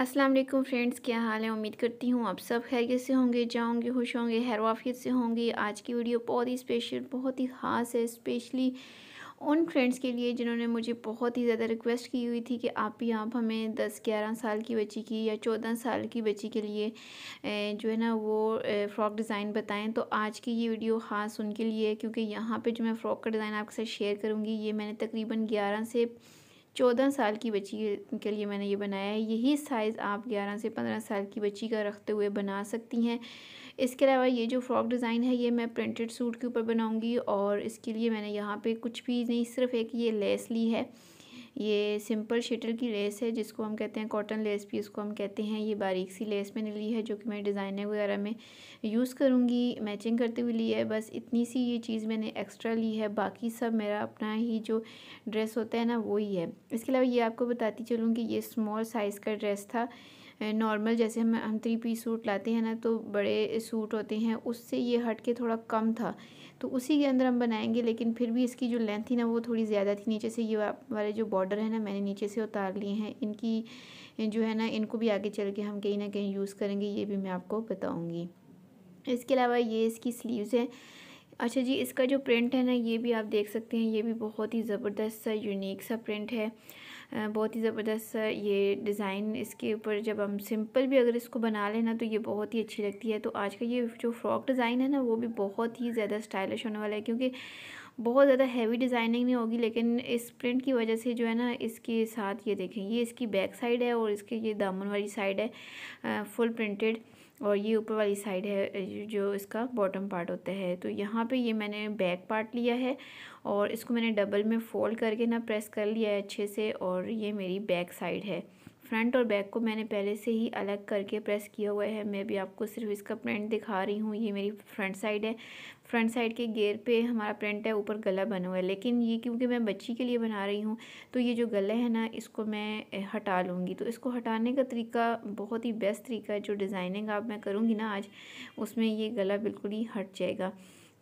अस्सलाम वालेकुम फ्रेंड्स क्या हाल है उम्मीद करती हूँ आप सब खैरियत से होंगे जाओगे खुश होंगे हैर वाफियत से होंगे आज की वीडियो बहुत ही स्पेशल बहुत ही ख़ास है स्पेशली उन फ्रेंड्स के लिए जिन्होंने मुझे बहुत ही ज़्यादा रिक्वेस्ट की हुई थी कि आप ही आप हमें दस ग्यारह साल की बच्ची की या चौदह साल की बच्ची के लिए जो है ना वो फ़्रॉक डिज़ाइन बताएं तो आज की ये वीडियो ख़ास उनके लिए है क्योंकि यहाँ पे जो मैं फ़्रॉक का डिज़ाइन आपके साथ शेयर करूँगी ये मैंने तकरीबन ग्यारह से चौदह साल की बच्ची के लिए मैंने ये बनाया है यही साइज़ आप ग्यारह से पंद्रह साल की बच्ची का रखते हुए बना सकती हैं इसके अलावा ये जो फ्रॉक डिज़ाइन है ये मैं प्रिंटेड सूट के ऊपर बनाऊँगी और इसके लिए मैंने यहाँ पर कुछ भी नहीं सिर्फ एक ये लेस ली है ये सिंपल शटल की लेस है जिसको हम कहते हैं कॉटन लेस भी इसको हम कहते हैं ये बारीक सी लेस मैंने ली है जो कि मैं डिज़ाइनर वगैरह में यूज़ करूँगी मैचिंग करते हुए ली है बस इतनी सी ये चीज़ मैंने एक्स्ट्रा ली है बाकी सब मेरा अपना ही जो ड्रेस होता है ना वही है इसके अलावा ये आपको बताती चलूँगी ये स्मॉल साइज़ का ड्रेस था नॉर्मल जैसे हम हम थ्री पीस सूट लाते हैं ना तो बड़े सूट होते हैं उससे ये हट के थोड़ा कम था तो उसी के अंदर हम बनाएंगे लेकिन फिर भी इसकी जो लेंथ थी ना वो थोड़ी ज़्यादा थी नीचे से ये वाले जो बॉर्डर है ना मैंने नीचे से उतार लिए हैं इनकी जो है ना इनको भी आगे चल के हम कहीं ना कहीं यूज़ करेंगे ये भी मैं आपको बताऊँगी इसके अलावा ये इसकी स्लीव्स हैं अच्छा जी इसका जो प्रिंट है ना ये भी आप देख सकते हैं ये भी बहुत ही ज़बरदस्त सा यूनिक सा प्रिंट है बहुत ही ज़बरदस्त ये डिज़ाइन इसके ऊपर जब हम सिंपल भी अगर इसको बना लेना तो ये बहुत ही अच्छी लगती है तो आज का ये जो फ्रॉक डिज़ाइन है ना वो भी बहुत ही ज़्यादा स्टाइलिश होने वाला है क्योंकि बहुत ज़्यादा हैवी डिज़ाइनिंग नहीं होगी लेकिन इस प्रिंट की वजह से जो है ना इसके साथ ये देखें ये इसकी बैक साइड है और इसके ये दामन वाली साइड है फुल प्रिंटेड और ये ऊपर वाली साइड है जो इसका बॉटम पार्ट होता है तो यहाँ पे ये मैंने बैक पार्ट लिया है और इसको मैंने डबल में फ़ोल्ड करके ना प्रेस कर लिया है अच्छे से और ये मेरी बैक साइड है फ्रंट और बैक को मैंने पहले से ही अलग करके प्रेस किया हुआ है मैं भी आपको सिर्फ इसका प्रिंट दिखा रही हूँ ये मेरी फ्रंट साइड है फ्रंट साइड के गेयर पे हमारा प्रिंट है ऊपर गला बना हुआ है लेकिन ये क्योंकि मैं बच्ची के लिए बना रही हूँ तो ये जो गला है ना इसको मैं हटा लूँगी तो इसको हटाने का तरीका बहुत ही बेस्ट तरीका है जो डिज़ाइनिंग आप मैं करूँगी ना आज उसमें ये गला बिल्कुल ही हट जाएगा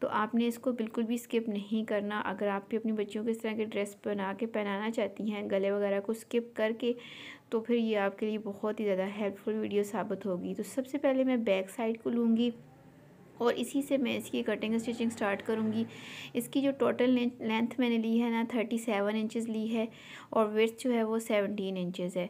तो आपने इसको बिल्कुल भी स्किप नहीं करना अगर आप भी अपनी बच्चियों को इस तरह के ड्रेस बना के पहनाना चाहती हैं गले वगैरह को स्किप करके तो फिर ये आपके लिए बहुत ही ज़्यादा हेल्पफुल वीडियो साबित होगी तो सबसे पहले मैं बैक साइड को लूँगी और इसी से मैं इसकी कटिंग स्टिचिंग स्टार्ट करूँगी इसकी जो टोटल लेंथ मैंने ली है ना थर्टी सेवन इंचज़ ली है और वर्थ जो है वो सेवनटीन इंचज़ है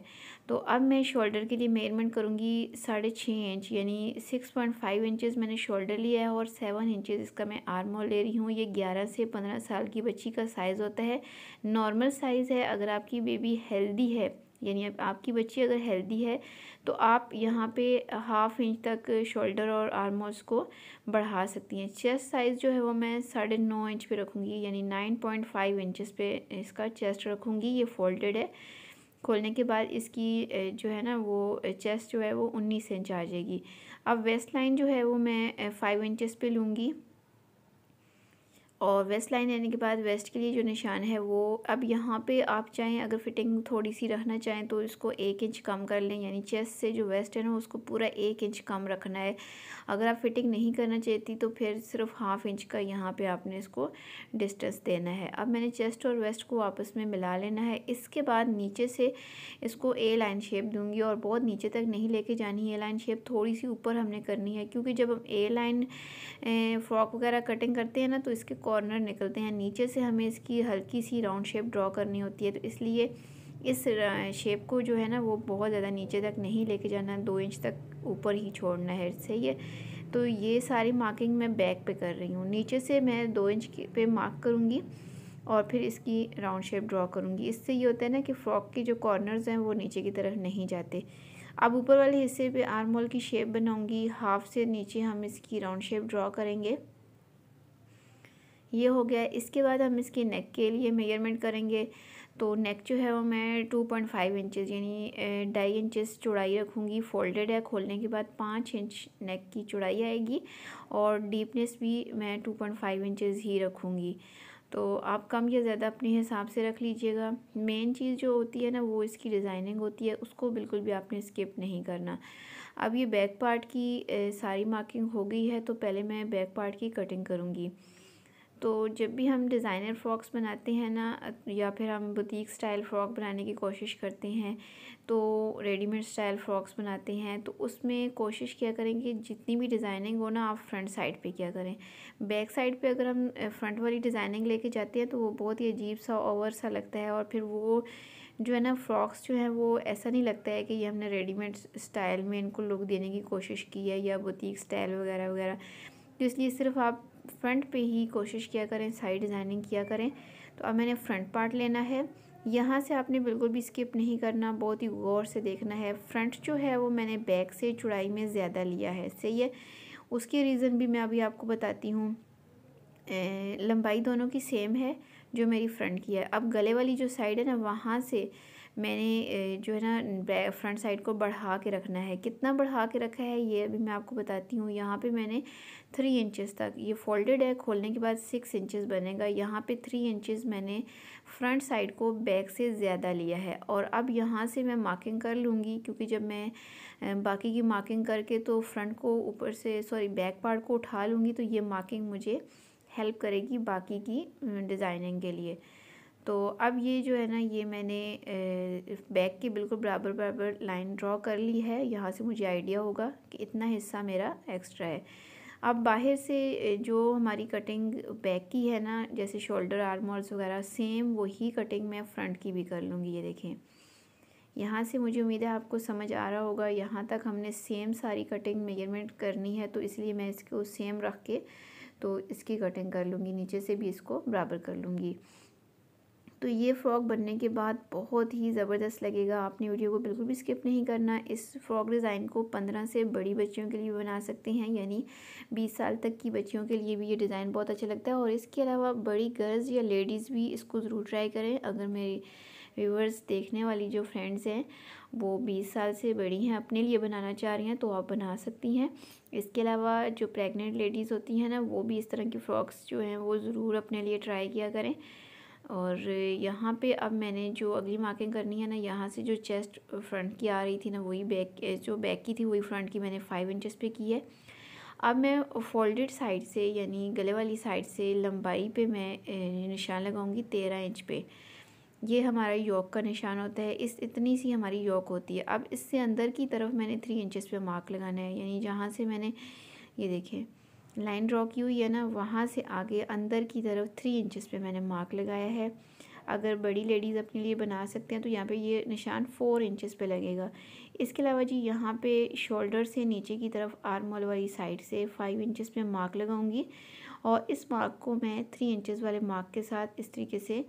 तो अब मैं शोल्डर के लिए मेजरमेंट करूँगी साढ़े छः इंच यानी सिक्स पॉइंट फाइव इंचज़ मैंने शोल्डर लिया है और सेवन इंचज़ इसका मैं आर्मोल ले रही हूँ ये ग्यारह से पंद्रह साल की बच्ची का साइज़ होता है नॉर्मल साइज़ है अगर आपकी बेबी हेल्दी है यानी आपकी बच्ची अगर हेल्दी है तो आप यहाँ पे हाफ इंच तक शोल्डर और आर्मोस को बढ़ा सकती हैं चेस्ट साइज़ जो है वो मैं साढ़े नौ इंच पे रखूँगी यानी नाइन पॉइंट फाइव इंचज़ पर इसका चेस्ट रखूँगी ये फोल्डेड है खोलने के बाद इसकी जो है ना वो चेस्ट जो है वो उन्नीस इंच आ जाएगी अब वेस्ट लाइन जो है वो मैं फ़ाइव इंचज़ पर लूँगी और वेस्ट लाइन लेने के बाद वेस्ट के लिए जो निशान है वो अब यहाँ पे आप चाहें अगर फिटिंग थोड़ी सी रखना चाहें तो इसको एक इंच कम कर लें यानी चेस्ट से जो वेस्ट है ना उसको पूरा एक इंच कम रखना है अगर आप फिटिंग नहीं करना चाहती तो फिर सिर्फ हाफ इंच का यहाँ पे आपने इसको डिस्टेंस देना है अब मैंने चेस्ट और वेस्ट को आपस में मिला लेना है इसके बाद नीचे से इसको ए लाइन शेप दूँगी और बहुत नीचे तक नहीं लेके जानी है ए लाइन शेप थोड़ी सी ऊपर हमने करनी है क्योंकि जब हम ए लाइन फ्रॉक वगैरह कटिंग करते हैं ना तो इसके कॉर्नर निकलते हैं नीचे से हमें इसकी हल्की सी राउंड शेप ड्रॉ करनी होती है तो इसलिए इस शेप को जो है ना वो बहुत ज़्यादा नीचे तक नहीं लेके जाना है दो इंच तक ऊपर ही छोड़ना है सही है तो ये सारी मार्किंग मैं बैक पे कर रही हूँ नीचे से मैं दो इंच पे मार्क करूँगी और फिर इसकी राउंड शेप ड्रॉ करूँगी इससे ये होता है ना कि फ्रॉक के जो कॉर्नर्स हैं वो नीचे की तरफ नहीं जाते अब ऊपर वाले हिस्से पर आर्म की शेप बनाऊँगी हाफ से नीचे हम इसकी राउंड शेप ड्रॉ करेंगे ये हो गया इसके बाद हम इसके नेक के लिए मेजरमेंट करेंगे तो नेक जो है वो मैं टू पॉइंट फाइव इंचज़ यानी ढाई इंचज़ चौड़ाई रखूँगी फोल्डेड है खोलने के बाद पाँच इंच नेक की चौड़ाई आएगी और डीपनेस भी मैं टू पॉइंट फाइव इंचज़ ही रखूँगी तो आप कम या ज़्यादा अपने हिसाब से रख लीजिएगा मेन चीज़ जो होती है ना वो इसकी डिज़ाइनिंग होती है उसको बिल्कुल भी आपने स्किप नहीं करना अब ये बैक पार्ट की सारी मार्किंग हो गई है तो पहले मैं बैक पार्ट की कटिंग करूँगी तो जब भी हम डिज़ाइनर फ्रॉक्स बनाते हैं ना या फिर हम बुटीक स्टाइल फ़्रॉक बनाने की कोशिश करते हैं तो रेडीमेड स्टाइल फ़्रॉक्स बनाते हैं तो उसमें कोशिश किया करें कि जितनी भी डिज़ाइनिंग हो ना आप फ्रंट साइड पे किया करें बैक साइड पे अगर हम फ्रंट वाली डिज़ाइनिंग लेके जाते हैं तो वो बहुत ही अजीब सा ओवर सा लगता है और फिर वो जो है ना फ्रॉक्स जो है वो ऐसा नहीं लगता है कि ये हमने रेडीमेड स्टाइल में इनको लुक देने की कोशिश की है या बुटीक स्टाइल वगैरह वगैरह तो इसलिए सिर्फ आप फ्रंट पे ही कोशिश किया करें साइड डिज़ाइनिंग किया करें तो अब मैंने फ्रंट पार्ट लेना है यहाँ से आपने बिल्कुल भी स्किप नहीं करना बहुत ही गौर से देखना है फ्रंट जो है वो मैंने बैक से चुड़ाई में ज़्यादा लिया है सही है उसके रीज़न भी मैं अभी आपको बताती हूँ लंबाई दोनों की सेम है जो मेरी फ्रंट की है अब गले वाली जो साइड है ना वहाँ से मैंने जो है ना फ्रंट साइड को बढ़ा के रखना है कितना बढ़ा के रखा है ये अभी मैं आपको बताती हूँ यहाँ पे मैंने थ्री इंचेस तक ये फोल्डेड है खोलने के बाद सिक्स इंचेस बनेगा यहाँ पे थ्री इंचेस मैंने फ्रंट साइड को बैक से ज़्यादा लिया है और अब यहाँ से मैं मार्किंग कर लूँगी क्योंकि जब मैं बाकी की मार्किंग करके तो फ्रंट को ऊपर से सॉरी बैक पार्ट को उठा लूँगी तो ये मार्किंग मुझे हेल्प करेगी बाकी की डिज़ाइनिंग के लिए तो अब ये जो है ना ये मैंने बैक के बिल्कुल बराबर बराबर लाइन ड्रॉ कर ली है यहाँ से मुझे आइडिया होगा कि इतना हिस्सा मेरा एक्स्ट्रा है अब बाहर से जो हमारी कटिंग बैक की है ना जैसे शोल्डर आर्मोल्स वगैरह सेम वही कटिंग मैं फ्रंट की भी कर लूँगी ये देखें यहाँ से मुझे उम्मीद है आपको समझ आ रहा होगा यहाँ तक हमने सेम सारी कटिंग मेजरमेंट करनी है तो इसलिए मैं इसको सेम रख के तो इसकी कटिंग कर लूँगी नीचे से भी इसको बराबर कर लूँगी तो ये फ्रॉक बनने के बाद बहुत ही ज़बरदस्त लगेगा आपने वीडियो को बिल्कुल भी स्किप नहीं करना इस फ्रॉक डिज़ाइन को पंद्रह से बड़ी बच्चियों के लिए बना सकते हैं यानी बीस साल तक की बच्चियों के लिए भी ये डिज़ाइन बहुत अच्छा लगता है और इसके अलावा बड़ी गर्ल्स या लेडीज़ भी इसको ज़रूर ट्राई करें अगर मेरी व्यूवर्स देखने वाली जो फ्रेंड्स हैं वो बीस साल से बड़ी हैं अपने लिए बनाना चाह रही हैं तो आप बना सकती हैं इसके अलावा जो प्रेग्नेंट लेडीज़ होती हैं ना वो भी इस तरह की फ़्रॉक्स जो हैं वो ज़रूर अपने लिए ट्राई किया करें और यहाँ पे अब मैंने जो अगली मार्किंग करनी है ना यहाँ से जो चेस्ट फ्रंट की आ रही थी ना वही बैक जो बैक की थी वही फ्रंट की मैंने फाइव इंचेस पे की है अब मैं फोल्डेड साइड से यानी गले वाली साइड से लंबाई पे मैं निशान लगाऊंगी तेरह इंच पे ये हमारा योक का निशान होता है इस इतनी सी हमारी योक होती है अब इससे अंदर की तरफ मैंने थ्री इंचज़ पर मार्क लगाना है यानी जहाँ से मैंने ये देखें लाइन ड्रॉ की हुई है ना वहाँ से आगे अंदर की तरफ थ्री इंचज़ पे मैंने मार्क लगाया है अगर बड़ी लेडीज़ अपने लिए बना सकते हैं तो यहाँ पे ये निशान फोर इंचज़ पे लगेगा इसके अलावा जी यहाँ पे शोल्डर से नीचे की तरफ आर्म वाली साइड से फाइव इंचज़ पे मार्क लगाऊंगी और इस मार्क को मैं थ्री इंचज़ वाले मार्क के साथ इस तरीके से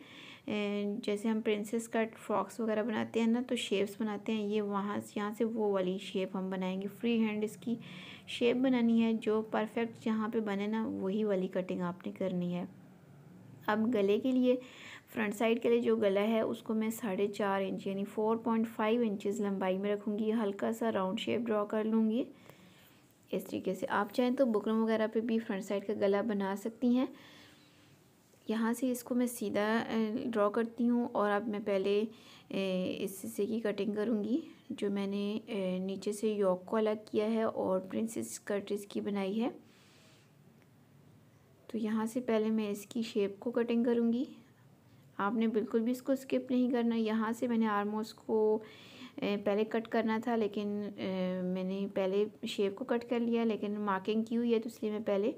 एंड जैसे हम प्रिंसेस कट फ्रॉक्स वगैरह बनाते हैं ना तो शेप्स बनाते हैं ये वहाँ यहाँ से वो वाली शेप हम बनाएंगे फ्री हैंड इसकी शेप बनानी है जो परफेक्ट जहाँ पे बने ना वही वाली कटिंग आपने करनी है अब गले के लिए फ्रंट साइड के लिए जो गला है उसको मैं साढ़े चार इंच यानी फ़ोर पॉइंट फाइव इंचज़ लंबाई में रखूँगी हल्का सा राउंड शेप ड्रॉ कर लूँगी इस तरीके से आप चाहें तो बुकरम वगैरह पे भी फ्रंट साइड का गला बना सकती हैं यहाँ से इसको मैं सीधा ड्रॉ करती हूँ और अब मैं पहले इस हिस्से की कटिंग करूँगी जो मैंने नीचे से यॉक को अलग किया है और प्रिंसेस कट की बनाई है तो यहाँ से पहले मैं इसकी शेप को कटिंग करूँगी आपने बिल्कुल भी इसको स्किप नहीं करना यहाँ से मैंने आर्मोस को पहले कट करना था लेकिन मैंने पहले शेप को कट कर लिया लेकिन मार्किंग की हुई है तो इसलिए मैं पहले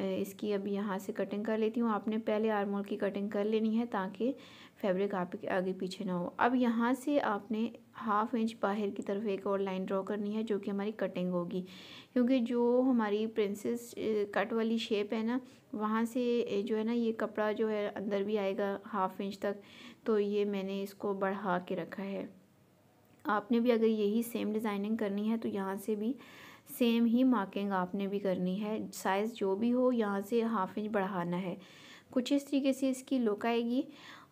इसकी अब यहाँ से कटिंग कर लेती हूँ आपने पहले आर्मोल की कटिंग कर लेनी है ताकि फैब्रिक आपके आगे पीछे ना हो अब यहाँ से आपने हाफ इंच बाहर की तरफ एक और लाइन ड्रॉ करनी है जो कि हमारी कटिंग होगी क्योंकि जो हमारी प्रिंसेस कट वाली शेप है ना वहाँ से जो है ना ये कपड़ा जो है अंदर भी आएगा हाफ इंच तक तो ये मैंने इसको बढ़ा के रखा है आपने भी अगर यही सेम डिज़ाइनिंग करनी है तो यहाँ से भी सेम ही मार्किंग आपने भी करनी है साइज़ जो भी हो यहाँ से हाफ इंच बढ़ाना है कुछ इस तरीके से इसकी लुक आएगी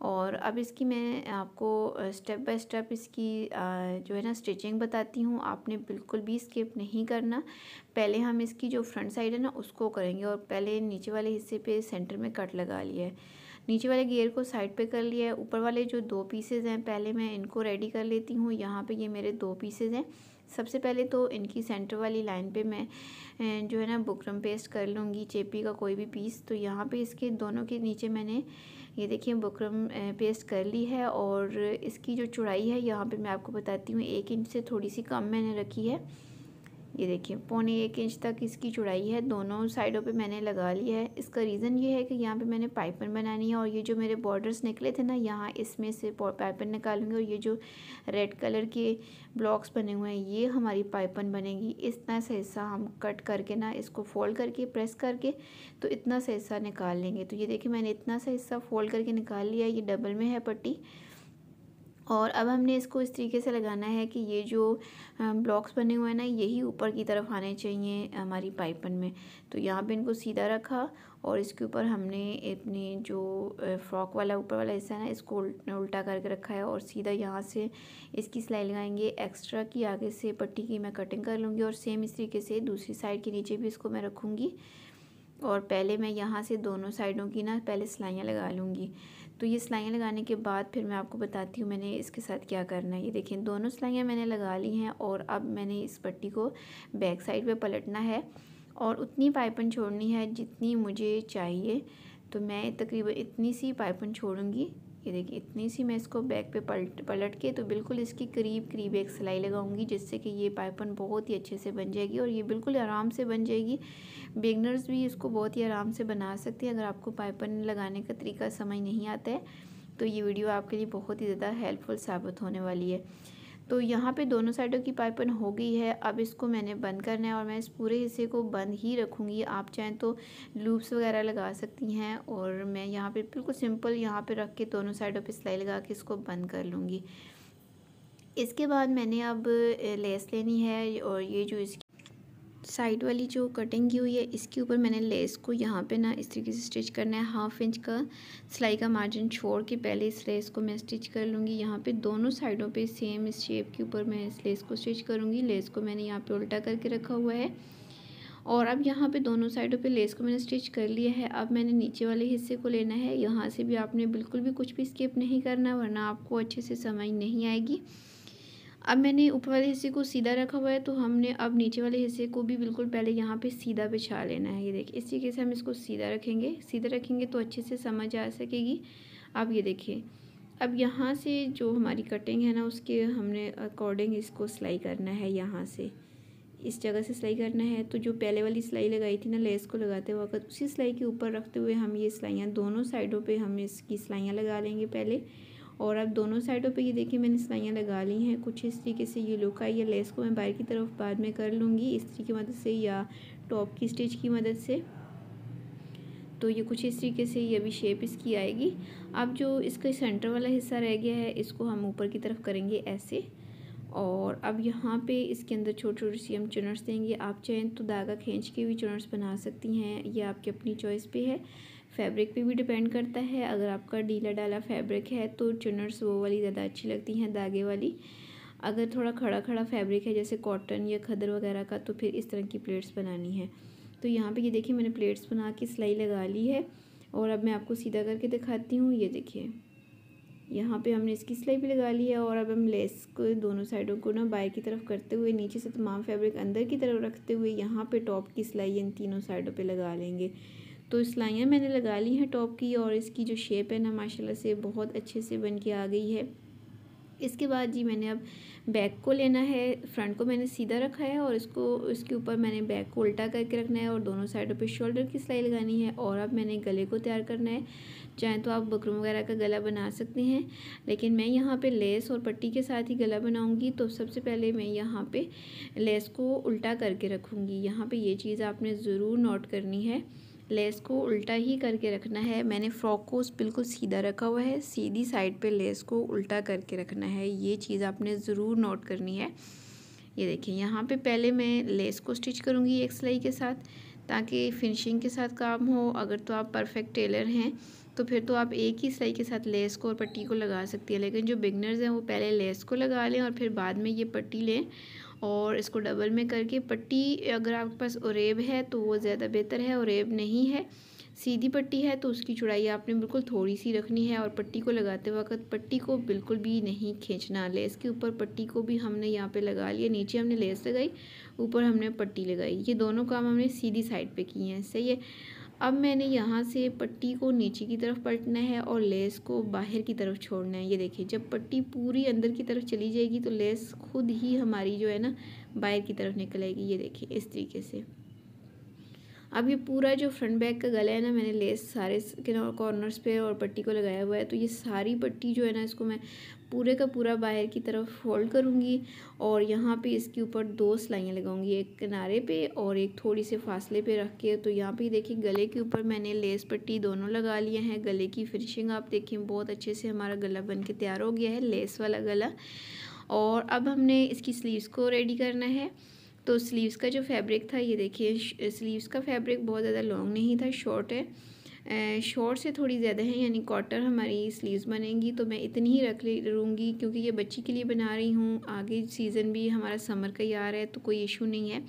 और अब इसकी मैं आपको स्टेप बाय स्टेप इसकी जो है ना स्टिचिंग बताती हूँ आपने बिल्कुल भी स्किप नहीं करना पहले हम इसकी जो फ्रंट साइड है ना उसको करेंगे और पहले नीचे वाले हिस्से पे सेंटर में कट लगा लिया है नीचे वाले गेयर को साइड पे कर लिया है ऊपर वाले जो दो पीसेज हैं पहले मैं इनको रेडी कर लेती हूँ यहाँ पर ये मेरे दो पीसेज हैं सबसे पहले तो इनकी सेंटर वाली लाइन पे मैं जो है ना बुकरम पेस्ट कर लूँगी चेपी का कोई भी पीस तो यहाँ पे इसके दोनों के नीचे मैंने ये देखिए बुकरम पेस्ट कर ली है और इसकी जो चौड़ाई है यहाँ पे मैं आपको बताती हूँ एक इंच से थोड़ी सी कम मैंने रखी है ये देखिए पौने एक इंच तक इसकी चौड़ाई है दोनों साइडों पे मैंने लगा लिया है इसका रीज़न ये है कि यहाँ पे मैंने पाइपन बनानी है और ये जो मेरे बॉर्डर्स निकले थे ना यहाँ इसमें से पाइपन निकालूंगी और ये जो रेड कलर के ब्लॉक्स बने हुए हैं ये हमारी पाइपन बनेगी इतना सा हिस्सा हम कट करके ना इसको फोल्ड करके प्रेस करके तो इतना सा हिस्सा निकाल लेंगे तो ये देखिए मैंने इतना सा हिस्सा फोल्ड करके निकाल लिया ये डबल में है पट्टी और अब हमने इसको इस तरीके से लगाना है कि ये जो ब्लॉक्स बने हुए हैं ना यही ऊपर की तरफ आने चाहिए हमारी पाइपन में तो यहाँ पे इनको सीधा रखा और इसके ऊपर हमने अपने जो फ्रॉक वाला ऊपर वाला हिस्सा है ना इसको उल्टा करके रखा है और सीधा यहाँ से इसकी सिलाई लगाएंगे एक्स्ट्रा की आगे से पट्टी की मैं कटिंग कर लूँगी और सेम इस तरीके से दूसरी साइड के नीचे भी इसको मैं रखूँगी और पहले मैं यहाँ से दोनों साइडों की ना पहले सिलाइयाँ लगा लूँगी तो ये सिलाइयाँ लगाने के बाद फिर मैं आपको बताती हूँ मैंने इसके साथ क्या करना है ये देखें दोनों सिलाइयाँ मैंने लगा ली हैं और अब मैंने इस पट्टी को बैक साइड पर पलटना है और उतनी पाइपन छोड़नी है जितनी मुझे चाहिए तो मैं तकरीबन इतनी सी पाइपन छोड़ूंगी ये देखिए इतनी सी मैं इसको बैक पे पलट पलट के तो बिल्कुल इसकी करीब करीब एक सिलाई लगाऊंगी जिससे कि ये पाइपन बहुत ही अच्छे से बन जाएगी और ये बिल्कुल आराम से बन जाएगी बिगनर्स भी इसको बहुत ही आराम से बना सकते हैं अगर आपको पाइपन लगाने का तरीका समझ नहीं आता है तो ये वीडियो आपके लिए बहुत ही ज़्यादा हेल्पफुल साबित होने वाली है तो यहाँ पे दोनों साइडों की पाइपन हो गई है अब इसको मैंने बंद करना है और मैं इस पूरे हिस्से को बंद ही रखूँगी आप चाहें तो लूप्स वगैरह लगा सकती हैं और मैं यहाँ पे बिल्कुल सिंपल यहाँ पे रख के दोनों साइडों पे सिलाई लगा के इसको बंद कर लूँगी इसके बाद मैंने अब लेस लेनी है और ये जो इसकी साइड वाली जो कटिंग की हुई है इसके ऊपर मैंने लेस को यहाँ पे ना इस तरीके से स्टिच करना है हाफ इंच का सिलाई का मार्जिन छोड़ के पहले इस लेस को मैं स्टिच कर लूँगी यहाँ पे दोनों साइडों पे सेम इस शेप के ऊपर मैं इस लेस को स्टिच करूँगी लेस को मैंने यहाँ पे उल्टा करके रखा हुआ है और अब यहाँ पे दोनों साइडों पे लेस को मैंने स्टिच कर लिया है अब मैंने नीचे वाले हिस्से को लेना है यहाँ से भी आपने बिल्कुल भी कुछ भी स्किप नहीं करना वरना आपको अच्छे से समझ नहीं आएगी अब मैंने ऊपर वाले हिस्से को सीधा रखा हुआ है तो हमने अब नीचे वाले हिस्से को भी बिल्कुल पहले यहाँ पे सीधा बिछा लेना है ये देखिए इस तरीके से हम इसको सीधा रखेंगे सीधा रखेंगे तो अच्छे से समझ आ सकेगी आप ये देखिए अब यहाँ से जो हमारी कटिंग है ना उसके हमने अकॉर्डिंग इसको सिलाई करना है यहाँ से इस जगह से सिलाई करना है तो जो पहले वाली सिलाई लगाई थी ना लेस को लगाते वक्त उसी सिलाई के ऊपर रखते हुए हम ये सिलाइयाँ दोनों साइडों पर हम इसकी सिलाइयाँ लगा लेंगे पहले और अब दोनों साइडों पे ये देखिए मैंने सिलाइयाँ लगा ली हैं कुछ इस तरीके से ये लुक आई या लेस को मैं बाहर की तरफ बाद में कर लूँगी इस तरीके की मदद से या टॉप की स्टिच की मदद से तो ये कुछ इस तरीके से ये भी शेप इसकी आएगी अब जो इसका सेंटर वाला हिस्सा रह गया है इसको हम ऊपर की तरफ करेंगे ऐसे और अब यहाँ पे इसके अंदर छोटी छोटे सी हम चुनर्स देंगे आप चाहें तो धागा खींच के भी चुनर्स बना सकती हैं ये आपकी अपनी चॉइस पे है फैब्रिक पे भी डिपेंड करता है अगर आपका डीला डाला फैब्रिक है तो चुनर्स वो वाली ज़्यादा अच्छी लगती हैं धागे वाली अगर थोड़ा खड़ा खड़ा फैब्रिक है जैसे कॉटन या खदर वगैरह का तो फिर इस तरह की प्लेट्स बनानी है तो यहाँ पे ये देखिए मैंने प्लेट्स बना के सिलाई लगा ली है और अब मैं आपको सीधा करके दिखाती हूँ ये देखिए यहाँ पे हमने इसकी सिलाई भी लगा ली है और अब हम लेस को दोनों साइडों को ना बाहर की तरफ करते हुए नीचे से तमाम फैब्रिक अंदर की तरफ रखते हुए यहाँ पे टॉप की सिलाई इन तीनों साइडों पे लगा लेंगे तो सिलाइयाँ मैंने लगा ली हैं टॉप की और इसकी जो शेप है ना माशाल्लाह से बहुत अच्छे से बन के आ गई है इसके बाद जी मैंने अब बैक को लेना है फ्रंट को मैंने सीधा रखा है और इसको इसके ऊपर मैंने बैक को उल्टा करके रखना है और दोनों साइडों पे शोल्डर की सिलाई लगानी है और अब मैंने गले को तैयार करना है चाहे तो आप बकरों वगैरह का गला बना सकते हैं लेकिन मैं यहाँ पे लेस और पट्टी के साथ ही गला बनाऊँगी तो सबसे पहले मैं यहाँ पर लेस को उल्टा करके रखूँगी यहाँ पर ये चीज़ आपने ज़रूर नोट करनी है लेस को उल्टा ही करके रखना है मैंने फ्रॉक को बिल्कुल सीधा रखा हुआ है सीधी साइड पे लेस को उल्टा करके रखना है ये चीज़ आपने ज़रूर नोट करनी है ये देखिए यहाँ पे पहले मैं लेस को स्टिच करूँगी एक सिलाई के साथ ताकि फिनिशिंग के साथ काम हो अगर तो आप परफेक्ट टेलर हैं तो फिर तो आप एक ही सिलाई के साथ लेस को और पट्टी को लगा सकती है लेकिन जो बिगनर्स हैं वो पहले लेस को लगा लें और फिर बाद में ये पट्टी लें और इसको डबल में करके पट्टी अगर आपके पास उरेब है तो वो ज़्यादा बेहतर है ओरेब नहीं है सीधी पट्टी है तो उसकी चौड़ाई आपने बिल्कुल थोड़ी सी रखनी है और पट्टी को लगाते वक्त पट्टी को बिल्कुल भी नहीं खींचना लेस के ऊपर पट्टी को भी हमने यहाँ पे लगा लिया नीचे हमने लेस लगाई ऊपर हमने पट्टी लगाई ये दोनों काम हमने सीधी साइड पे किए हैं सही है अब मैंने यहाँ से पट्टी को नीचे की तरफ पलटना है और लेस को बाहर की तरफ छोड़ना है ये देखिए जब पट्टी पूरी अंदर की तरफ चली जाएगी तो लेस खुद ही हमारी जो है ना बाहर की तरफ निकलेगी ये देखिए इस तरीके से अब ये पूरा जो फ्रंट बैक का गला है ना मैंने लेस सारे कॉर्नर्स पे और पट्टी को लगाया हुआ है तो ये सारी पट्टी जो है ना इसको मैं पूरे का पूरा बाहर की तरफ फोल्ड करूँगी और यहाँ पे इसके ऊपर दो सिलाइयाँ लगाऊंगी एक किनारे पे और एक थोड़ी से फासले पे रख के तो यहाँ पे देखिए गले के ऊपर मैंने लेस पट्टी दोनों लगा लिए हैं गले की फिनिशिंग आप देखें बहुत अच्छे से हमारा गला बन के तैयार हो गया है लेस वाला गला और अब हमने इसकी स्लीव्स को रेडी करना है तो स्लीव्स का जो फैब्रिक था ये देखिए स्लीव्स का फैब्रिक बहुत ज़्यादा लॉन्ग नहीं था शॉर्ट है शॉर्ट से थोड़ी ज़्यादा है यानी कॉटर हमारी स्लीव्स बनेंगी तो मैं इतनी ही रख ले लूँगी क्योंकि ये बच्ची के लिए बना रही हूँ आगे सीज़न भी हमारा समर का ही आ रहा है तो कोई इशू नहीं है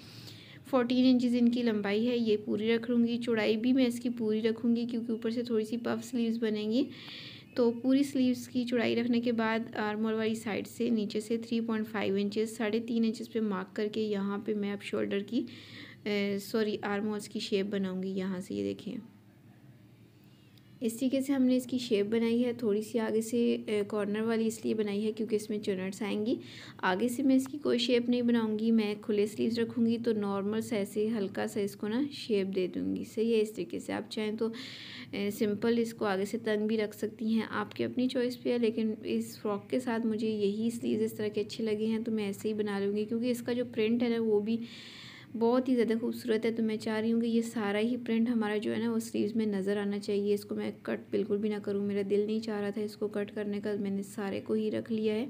फोर्टीन इंचज़ इनकी लंबाई है ये पूरी रख लूँगी चौड़ाई भी मैं इसकी पूरी रखूँगी क्योंकि ऊपर से थोड़ी सी पफ स्लीव्स बनेंगी तो पूरी स्लीव्स की चौड़ाई रखने के बाद आर्मर वाली साइड से नीचे से थ्री पॉइंट फाइव इंचज़ साढ़े तीन इंचज़ पर मार्क करके यहाँ पे मैं अब शोल्डर की सॉरी आर्म की शेप बनाऊँगी यहाँ से ये देखें इस तरीके से हमने इसकी शेप बनाई है थोड़ी सी आगे से कॉर्नर वाली इसलिए बनाई है क्योंकि इसमें चुनट्स आएंगी आगे से मैं इसकी कोई शेप नहीं बनाऊंगी मैं खुले स्लीव्स रखूंगी तो नॉर्मल से ऐसे हल्का सा इसको ना शेप दे दूंगी सही है इस तरीके से आप चाहें तो सिंपल इसको आगे से तंग भी रख सकती हैं आपकी अपनी चॉइस पे है लेकिन इस फ्रॉक के साथ मुझे यही स्लीव इस तरह के अच्छे लगे हैं तो मैं ऐसे ही बना लूँगी क्योंकि इसका जो प्रिंट है ना वो भी बहुत ही ज़्यादा खूबसूरत है तो मैं चाह रही हूँ कि ये सारा ही प्रिंट हमारा जो है ना वो स्लीव्स में नज़र आना चाहिए इसको मैं कट बिल्कुल भी ना करूँ मेरा दिल नहीं चाह रहा था इसको कट करने का मैंने सारे को ही रख लिया है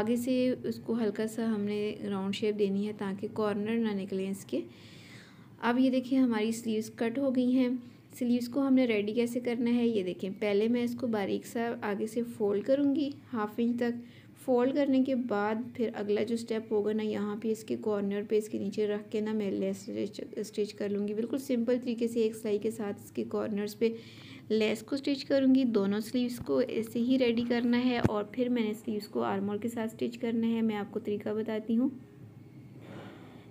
आगे से उसको हल्का सा हमने राउंड शेप देनी है ताकि कॉर्नर ना निकलें इसके अब ये देखिए हमारी स्लीव्स कट हो गई हैं स्लीव्स को हमने रेडी कैसे करना है ये देखें पहले मैं इसको बारीक सा आगे से फोल्ड करूँगी हाफ इंच तक फोल्ड करने के बाद फिर अगला जो स्टेप होगा ना यहाँ पे इसके कॉर्नर पे इसके नीचे रख के ना मैं लेस स्टिच कर लूँगी बिल्कुल सिंपल तरीके से एक सिलाई के साथ इसके कॉर्नर्स पे लेस को स्टिच करूँगी दोनों स्लीव्स को ऐसे ही रेडी करना है और फिर मैंने स्लीव्स को आर्मोर के साथ स्टिच करना है मैं आपको तरीका बताती हूँ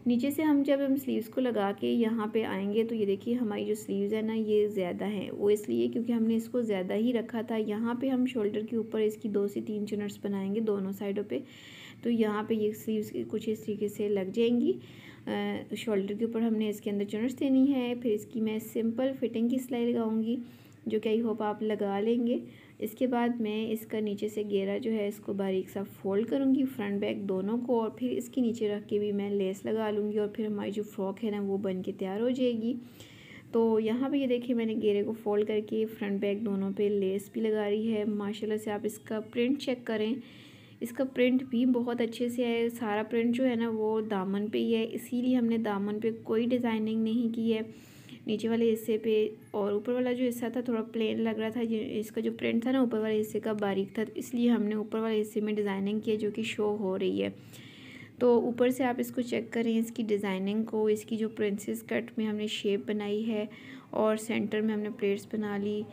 नीचे से हम जब हम स्लीव्स को लगा के यहाँ पे आएंगे तो ये देखिए हमारी जो स्लीव्स है ना ये ज़्यादा है वो इसलिए क्योंकि हमने इसको ज़्यादा ही रखा था यहाँ पे हम शोल्डर के ऊपर इसकी दो से तीन चुनर्स बनाएंगे दोनों साइडों पे तो यहाँ पे ये स्लीव्स कुछ इस तरीके से लग जाएंगी शोल्डर के ऊपर हमने इसके अंदर चुनर्स देनी है फिर इसकी मैं सिंपल फिटिंग की सिलाई लगाऊँगी जो कि आई होप आप लगा लेंगे इसके बाद मैं इसका नीचे से घेरा जो है इसको बारीक सा फोल्ड करूँगी फ्रंट बैक दोनों को और फिर इसके नीचे रख के भी मैं लेस लगा लूँगी और फिर हमारी जो फ्रॉक है ना वो बन के तैयार हो जाएगी तो यहाँ पे ये देखिए मैंने घेरे को फोल्ड करके फ्रंट बैक दोनों पे लेस भी लगा रही है माशाल्लाह से आप इसका प्रिंट चेक करें इसका प्रिंट भी बहुत अच्छे से है सारा प्रिंट जो है ना वो दामन पे ही है इसीलिए हमने दामन पे कोई डिज़ाइनिंग नहीं की है नीचे वाले हिस्से पे और ऊपर वाला जो हिस्सा था थोड़ा प्लेन लग रहा था इसका जो प्रिंट था ना ऊपर वाले हिस्से का बारीक था इसलिए हमने ऊपर वाले हिस्से में डिज़ाइनिंग की जो कि शो हो रही है तो ऊपर से आप इसको चेक करें इसकी डिज़ाइनिंग को इसकी जो प्रिंसेस कट में हमने शेप बनाई है और सेंटर में हमने प्लेट्स बना ली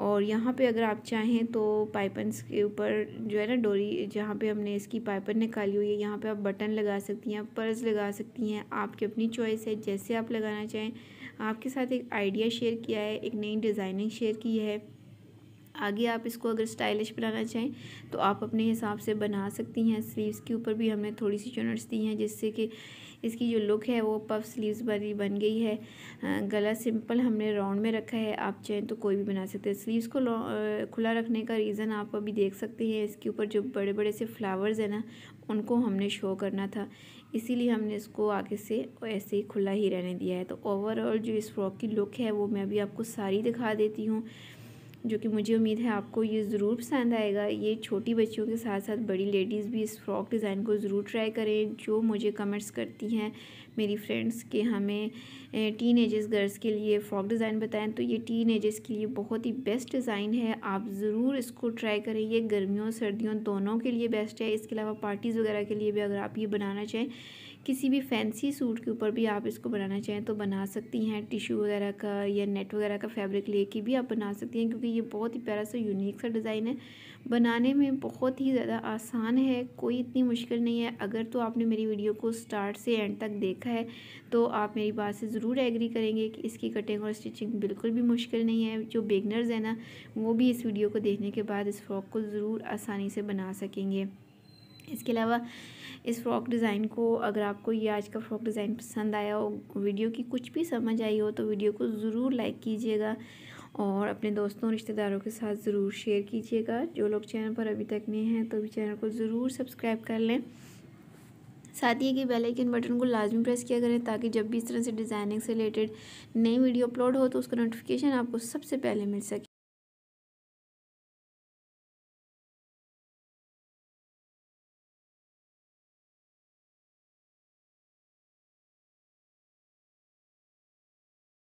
और यहाँ पे अगर आप चाहें तो पाइपन्स के ऊपर जो है ना डोरी जहाँ पे हमने इसकी पाइपन निकाली हुई है यहाँ पे आप बटन लगा सकती हैं पर्स लगा सकती हैं आपकी अपनी चॉइस है जैसे आप लगाना चाहें आपके साथ एक आइडिया शेयर किया है एक नई डिज़ाइनिंग शेयर की है आगे आप इसको अगर स्टाइलिश बनाना चाहें तो आप अपने हिसाब से बना सकती हैं स्लीव्स के ऊपर भी हमने थोड़ी सी चुनट्स दी हैं जिससे कि इसकी जो लुक है वो पफ स्लीव्स वाली बन गई है गला सिंपल हमने राउंड में रखा है आप चाहें तो कोई भी बना सकते हैं स्लीव्स को खुला रखने का रीज़न आप अभी देख सकते हैं इसके ऊपर जो बड़े बड़े से फ्लावर्स हैं ना उनको हमने शो करना था इसीलिए हमने इसको आगे से ऐसे ही खुला ही रहने दिया है तो ओवरऑल जो इस फ्रॉक की लुक है वो मैं अभी आपको सारी दिखा देती हूँ जो कि मुझे उम्मीद है आपको ये ज़रूर पसंद आएगा ये छोटी बच्चियों के साथ साथ बड़ी लेडीज़ भी इस फ्रॉक डिज़ाइन को ज़रूर ट्राई करें जो मुझे कमेंट्स करती हैं मेरी फ्रेंड्स के हमें टीन एजेस गर्ल्स के लिए फ़्रॉक डिज़ाइन बताएं तो ये टीन एजर्स के लिए बहुत ही बेस्ट डिज़ाइन है आप ज़रूर इसको ट्राई करें ये गर्मियों सर्दियों दोनों के लिए बेस्ट है इसके अलावा पार्टीज़ वगैरह के लिए भी अगर आप ये बनाना चाहें किसी भी फैंसी सूट के ऊपर भी आप इसको बनाना चाहें तो बना सकती हैं टिशू वगैरह का या नेट वगैरह का फैब्रिक लेके भी आप बना सकती हैं क्योंकि ये बहुत ही प्यारा सा यूनिक सा डिज़ाइन है बनाने में बहुत ही ज़्यादा आसान है कोई इतनी मुश्किल नहीं है अगर तो आपने मेरी वीडियो को स्टार्ट से एंड तक देखा है तो आप मेरी बात से ज़रूर एग्री करेंगे कि इसकी कटिंग और स्टिचिंग बिल्कुल भी मुश्किल नहीं है जो बिगनर्स हैं ना वो भी इस वीडियो को देखने के बाद इस फ्रॉक को ज़रूर आसानी से बना सकेंगे इसके अलावा इस फ्रॉक डिज़ाइन को अगर आपको ये आज का फ्रॉक डिज़ाइन पसंद आया हो वीडियो की कुछ भी समझ आई हो तो वीडियो को ज़रूर लाइक कीजिएगा और अपने दोस्तों रिश्तेदारों के साथ ज़रूर शेयर कीजिएगा जो लोग चैनल पर अभी तक नहीं हैं तो भी चैनल को ज़रूर सब्सक्राइब कर लें साथ ही कि बेल आइकन बटन को लाजमी प्रेस किया करें ताकि जब भी इस तरह से डिज़ाइनिंग से रिलेटेड नई वीडियो अपलोड हो तो उसका नोटिफिकेशन आपको सबसे पहले मिल सके